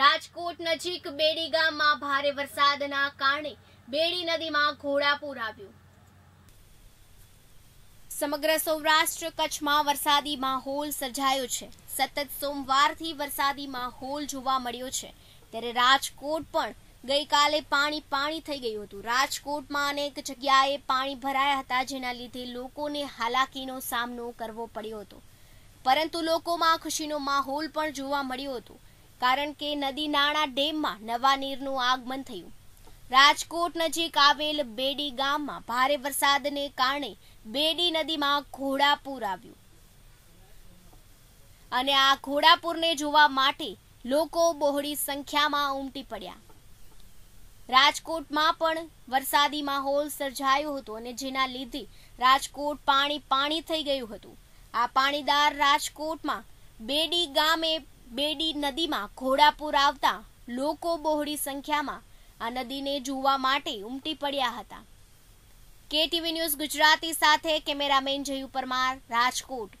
રાજકોટ નજીક બેડી ગામમાં ભારે વરસાદના કારણે બેડી નદીમાં ઘોડાપૂર આવ્યું સમગ્ર સૌરાષ્ટ્ર કચ્છમાં વરસાદી માહોલ સર્જાયો છે સતત સોમવારથી વરસાદી માહોલ જોવા મળ્યો છે ત્યારે રાજકોટ પણ ગઈકાલે પાણી પાણી થઈ ગયું હતું રાજકોટમાં અનેક જગ્યાએ પાણી ભરાયા હતા જેના લીધે લોકોને હાલાકીનો સામનો કરવો પડ્યો હતો પરંતુ લોકોમાં ખુશીનો માહોલ પણ જોવા મળ્યો હતો કારણ કે નદી નાળા ડેમમાં નવા નીરનું આગમન થયું રાજકોટ નજીક આવેલ બેડી ગામમાં ભારે વરસાદને કારણે બેડી નદીમાં ઘોડાપુર આવ્યું અને આ ઘોડાપુરને જોવા માટે લોકો બહોળી સંખ્યામાં ઉમટી પડ્યા રાજકોટમાં પણ વરસાદી માહોલ સર્જાયો હતો અને જેના લીધે રાજકોટ પાણી પાણી થઈ ગયું હતું આ પાણીદાર રાજકોટમાં બેડી ગામે બેડી નદીમાં ઘોડાપુર આવતા લોકો બહોળી સંખ્યામાં આ નદીને જોવા માટે ઉમટી પડ્યા હતા કેટીવી ન્યૂઝ ગુજરાતી સાથે કેમેરામેન જયુ પરમાર રાજકોટ